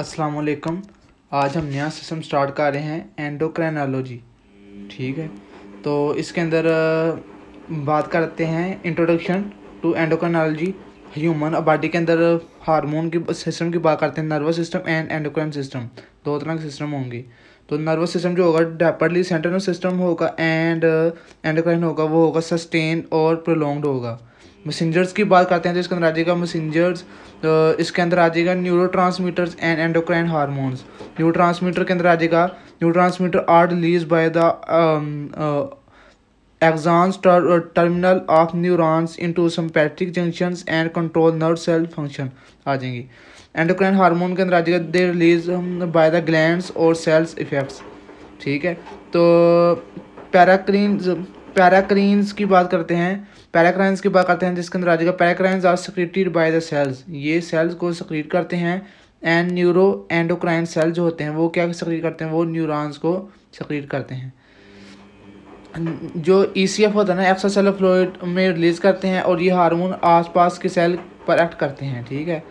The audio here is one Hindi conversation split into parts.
अस्सलाम वालेकुम आज हम नया सिस्टम स्टार्ट कर रहे हैं एंडोक्राइनोलॉजी ठीक है तो इसके अंदर बात करते हैं introduction to endocrinology human body के अंदर हार्मोन की सिस्टम की बात करते हैं nervous system and endocrine system दो तरह के सिस्टम होंगे तो नर्वस सिस्टम जो होगा डेपरली सेंट्रल सिस्टम होगा एंड एंडोक्राइन होगा वो होगा सस्टेन और प्रोलोंग्ड होगा मैसेंजर्स की बात करते हैं तो इसके अंदर आ जाएगा मैसेंजर्स तो इसके अंदर आ जाएगा neurotransmitters and endocrine hormones neurotransmitter के अंदर आ जाएगा neurotransmitter are release by the axons terminal of neurons neurons into sympathetic junctions and control nerve cell आ जाएंगी एंडोक्राइन हार्मोन के अंदर आ जाएगा they release by the gland और सेल्स इफेक्ट्स ठीक है तो पैराक्रीन पैराक्रीन्स की बात करते हैं पैराक्राइंस की बात करते हैं जिसके अंदर आ जाएगा paracrines are secreted by the cells ये सेल्स को सक्रीट करते हैं एंड न्यूरो एंडोक्राइन सेल जो होते हैं वो क्या सक्रीट करते हैं वो न्यूरॉन्स को सक्रीट करते हैं जो ई सी एफ होता है ना एक्सा सेल फ्लोइड में रिलीज़ करते हैं और ये आस आसपास के सेल पर एक्ट करते हैं ठीक है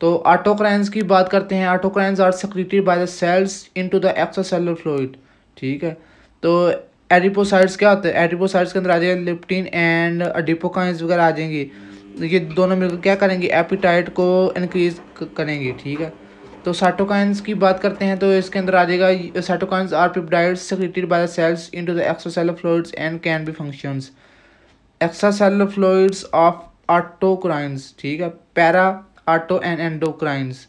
तो ऑटोक्राइन्स की बात करते हैं autocrines are secreted by the cells to the extracellular fluid ठीक है तो एडिपोसाइड्स क्या होते हैं एडिपोसाइड्स के अंदर आ जाएगा लिप्टिन एंड डिपोकाइंस वगैरह आ जाएंगी ये दोनों मिलकर क्या करेंगे एपिटाइट को इनक्रीज करेंगे ठीक है तो साइटोकाइंस की बात करते हैं तो इसके अंदर आ जाएगा cytokines are peptides secreted by the cells into the extracellular fluids and can be functions extracellular fluids of autocrines ठीक है पैरा ऑटो एंड एंडोक्राइंस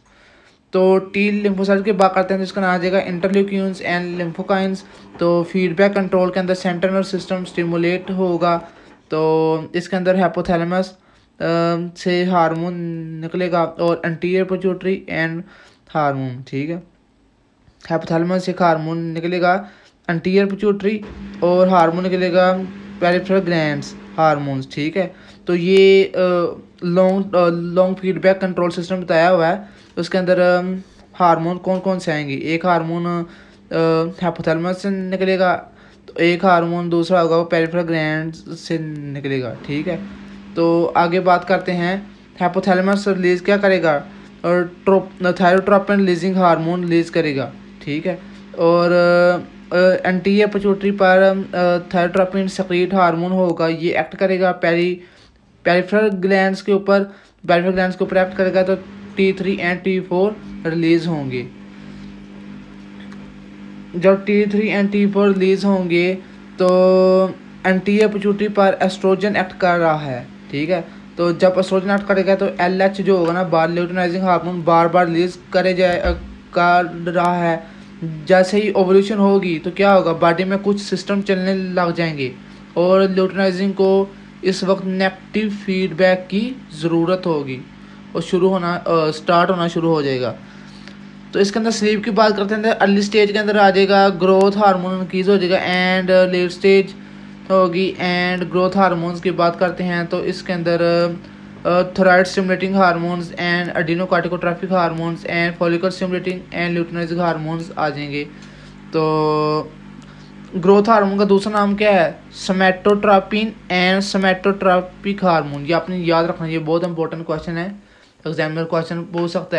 तो टी लिम्फोसाइट की बात करते हैं तो इसका नाम आ जाएगा इंटरल्यूक्यून्स एंड लिम्फोकाइंस तो फीडबैक कंट्रोल के अंदर सेंट्रल नर्व सिस्टम स्टिमुलेट होगा तो इसके अंदर हैपोथैलेमस से हार्मोन निकलेगा और एंटीरियर पोचूटरी एंड हार्मोन ठीक है हैपोथैलेमस से हार्मोन निकलेगा एंटीरियर पोचूटरी और हार्मोन निकलेगा पेरिफेरल ग्लैंड्स हार्मोन्स ठीक है तो ये आ, long long feedback control system बताया हुआ है उसके अंदर हार्मोन um, कौन कौन से आएंगे एक हार्मोन हाइपोथैलेमस uh, से निकलेगा तो एक हार्मोन दूसरा होगा वो पेरिफेरल ग्रैंड से निकलेगा ठीक है तो आगे बात करते हैं हाइपोथैलेमस रिलीज क्या करेगा और थायरोट्रोपिन रिलीजिंग हार्मोन रिलीज करेगा ठीक है और एंटी uh, एपचोट्री uh, पर थायरोट्रोपिन सक्रीट हार्मोन होगा ये एक्ट करेगा पेरी पेरिफेरल ग्लैंड के ऊपर पेरिफेरल ग्लैंड को प्राप्त करेगा तो T three and T four release होंगे जब T three and T four release होंगे तो एंटी अपचूटी पर एस्ट्रोजन एक्ट कर रहा है ठीक है तो जब एस्ट्रोजन एक्ट करेगा तो एल एच जो होगा ना बार ल्यूटनाइजिंग हार्मोन बार बार रिलीज करे जाए कर रहा है जैसे ही ओवल्यूशन होगी तो क्या होगा बॉडी में कुछ सिस्टम चलने लग जाएंगे और ल्यूटनाइजिंग को इस वक्त नेगेटिव फीडबैक की ज़रूरत होगी और शुरू होना आ, स्टार्ट होना शुरू हो जाएगा तो इसके अंदर स्लीप की बात करते हैं अर्ली स्टेज के अंदर आ जाएगा ग्रोथ हार्मोन इनक्रीज हो जाएगा एंड लेट स्टेज होगी एंड ग्रोथ हार्मोन्स की बात करते हैं तो इसके अंदर thyroid stimulating hormones and adrenocorticotrophic hormone and follicle stimulating and luteinizing hormones आ जाएंगे तो ग्रोथ हार्मोन का दूसरा नाम क्या है समेटोट्रापिन एंड समेटोट्रापिक हार्मोन ये आपने याद रखना ये बहुत इंपॉर्टेंट क्वेश्चन है एग्जामिनर क्वेश्चन पूछ सकता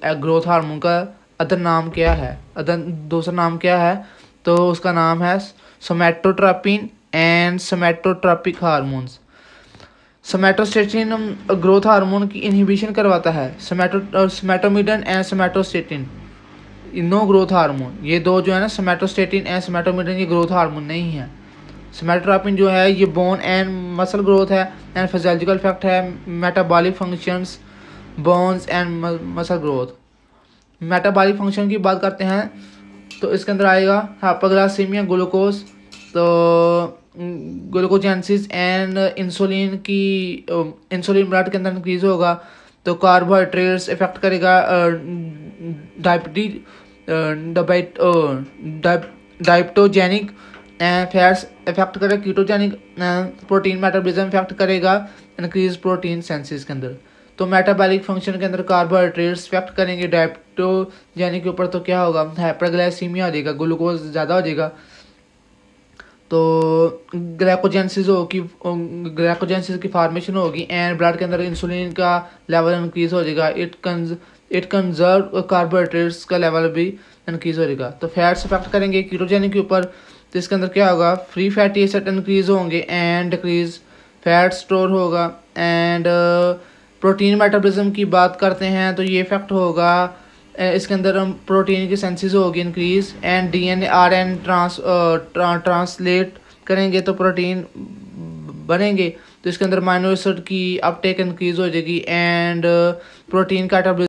है ग्रोथ हार्मोन का अदर नाम क्या है अदर दूसरा नाम क्या है तो उसका नाम है somatotropin and somatotropic hormone somatostatin growth hormone की इनहिबिशन करवाता है somato somatomedin and somatostatin no growth hormone ये दो जो है ना सोमेटोस्टेटिन एंड सोमेटोमीटिन ये ग्रोथ हार्मोन नहीं है सोमेटोट्रापिन जो है ये बोन एंड मसल ग्रोथ है एंड फिजोलॉजिकल इफेक्ट है metabolic functions bones and muscle growth metabolic function की बात करते हैं तो इसके अंदर आएगा हापाग्लासीमिया ग्लूकोज तो ग्लूकोजेंसिस एंड इंसुलिन की इंसुलिन ब्लड के अंदर इंक्रीज होगा तो कार्बोहाइड्रेट्स इफेक्ट करेगा डायबिटीज डाइप्टोजेनिक फैट्स इफेक्ट करेगा कीटोजेनिक प्रोटीन मेटाबॉलिज्म इफेक्ट करेगा इंक्रीज प्रोटीन सेंसिस के अंदर तो मेटाबॉलिक फंक्शन के अंदर कार्बोहाइड्रेट्स इफेक्ट करेंगे डाइप्टोजेनिक के ऊपर तो क्या होगा हाइपरग्लाइसीमिया हो जाएगा ग्लूकोज ज़्यादा हो जाएगा तो ग्लाइकोजेंसिस होगी ग्लाइकोजेंसिस की फॉर्मेशन होगी एंड ब्लड के अंदर इंसुलिन का लेवल इंक्रीज हो जाएगा it con it conserve carbohydrates का लेवल भी इनक्रीज़ होगा तो फैट्स इफेक्ट करेंगे कीटोजेनिक के ऊपर तो इसके अंदर क्या होगा फ्री फैटी एसिड इंक्रीज होंगे एंड डिक्रीज फैट स्टोर होगा एंड प्रोटीन मेटाबॉलिज्म की बात करते हैं तो ये इफेक्ट होगा इसके अंदर प्रोटीन की सेंसिस होगी increase and D N R N trans translate करेंगे तो प्रोटीन बनेंगे तो इसके अंदर माइनो एसिड की अपटेक इंक्रीज हो जाएगी एंड प्रोटीन का